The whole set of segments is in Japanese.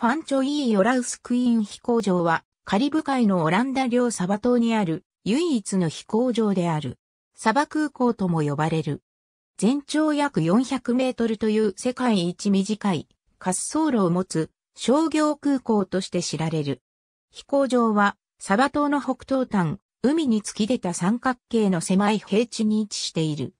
ファンチョイー・オラウスクイーン飛行場は、カリブ海のオランダ領サバ島にある唯一の飛行場である。サバ空港とも呼ばれる。全長約400メートルという世界一短い滑走路を持つ商業空港として知られる。飛行場はサバ島の北東端、海に突き出た三角形の狭い平地に位置している。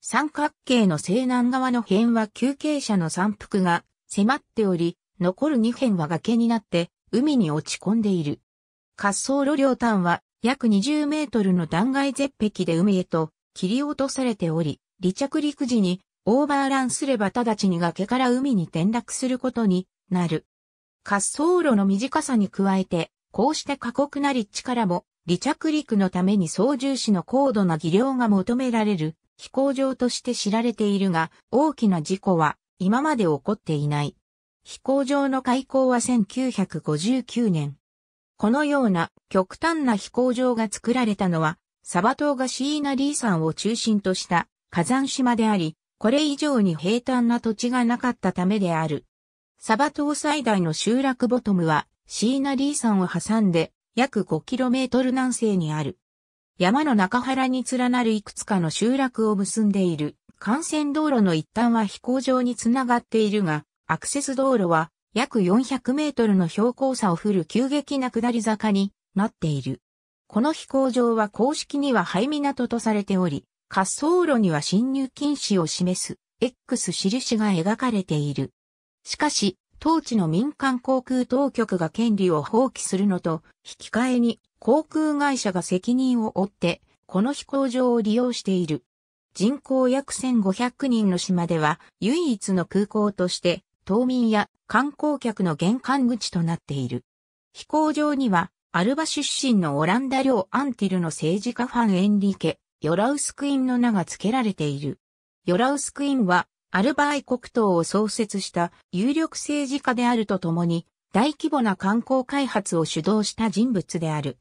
三角形の西南側の辺は休憩者の山腹が迫っており、残る2辺は崖になって海に落ち込んでいる。滑走路両端は約20メートルの断崖絶壁で海へと切り落とされており、離着陸時にオーバーランすれば直ちに崖から海に転落することになる。滑走路の短さに加えて、こうした過酷な立地からも、離着陸のために操縦士の高度な技量が求められる飛行場として知られているが、大きな事故は今まで起こっていない。飛行場の開港は1959年。このような極端な飛行場が作られたのは、サバ島がシーナリー山を中心とした火山島であり、これ以上に平坦な土地がなかったためである。サバ島最大の集落ボトムは、シーナリー山を挟んで約 5km 南西にある。山の中原に連なるいくつかの集落を結んでいる幹線道路の一端は飛行場につながっているが、アクセス道路は約400メートルの標高差を降る急激な下り坂になっている。この飛行場は公式には灰港とされており、滑走路には侵入禁止を示す X 印が描かれている。しかし、当地の民間航空当局が権利を放棄するのと、引き換えに航空会社が責任を負って、この飛行場を利用している。人口約1500人の島では、唯一の空港として、島民や観光客の玄関口となっている。飛行場には、アルバ出身のオランダ領アンティルの政治家ファンエンリケ、ヨラウスクインの名が付けられている。ヨラウスクインは、アルバ愛国党を創設した有力政治家であるとともに、大規模な観光開発を主導した人物である。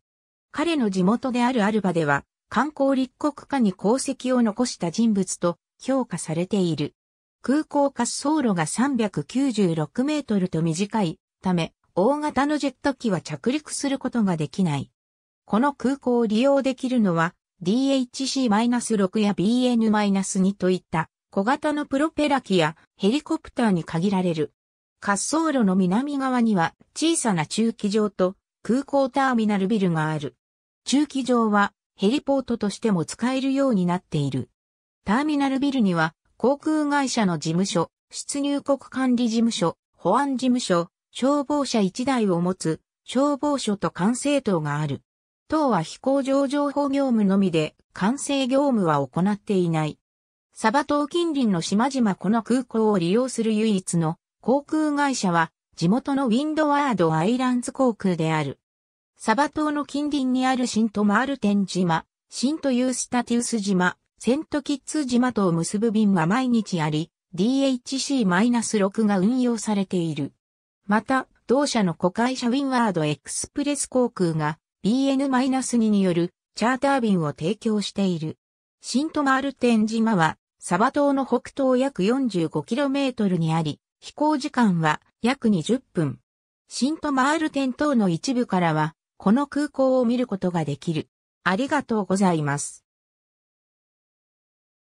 彼の地元であるアルバでは、観光立国家に功績を残した人物と評価されている。空港滑走路が396メートルと短いため、大型のジェット機は着陸することができない。この空港を利用できるのは DHC-6 や BN-2 といった小型のプロペラ機やヘリコプターに限られる。滑走路の南側には小さな駐機場と空港ターミナルビルがある。駐機場はヘリポートとしても使えるようになっている。ターミナルビルには航空会社の事務所、出入国管理事務所、保安事務所、消防車1台を持つ、消防署と管制塔がある。党は飛行場情報業務のみで、管制業務は行っていない。サバ島近隣の島々この空港を利用する唯一の航空会社は、地元のウィンドワードアイランズ航空である。サバ島の近隣にあるシントマールテン島、シントユースタティウス島、セントキッズ島とを結ぶ便は毎日あり、DHC-6 が運用されている。また、同社の子会社ウィンワードエクスプレス航空が BN-2 によるチャーター便を提供している。シントマールテン島はサバ島の北東約 45km にあり、飛行時間は約20分。シントマールテン島の一部からは、この空港を見ることができる。ありがとうございます。